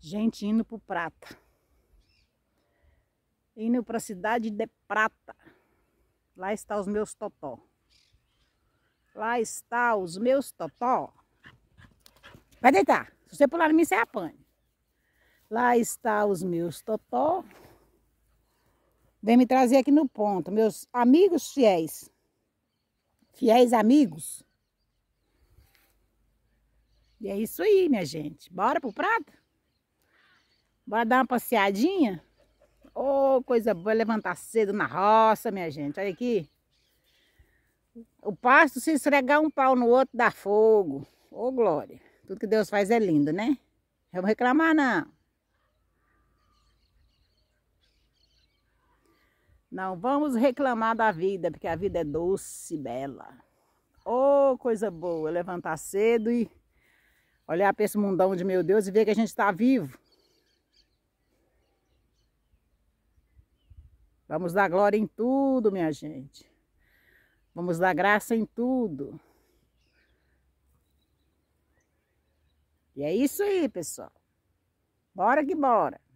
Gente indo pro Prata. Indo pra cidade de Prata. Lá está os meus totó. Lá está os meus totó. Vai deitar. Se você pular em mim, você apanha. Lá está os meus totó. Vem me trazer aqui no ponto. Meus amigos fiéis. Fiéis amigos. E é isso aí, minha gente. Bora pro Prata? Bora dar uma passeadinha? Oh, coisa boa, levantar cedo na roça, minha gente. Olha aqui. O pasto, se esfregar um pau no outro, dá fogo. Ô, oh, glória. Tudo que Deus faz é lindo, né? Eu vou reclamar, não. Não vamos reclamar da vida, porque a vida é doce e bela. Ô, oh, coisa boa, levantar cedo e olhar para esse mundão de meu Deus e ver que a gente está vivo. Vamos dar glória em tudo, minha gente. Vamos dar graça em tudo. E é isso aí, pessoal. Bora que bora.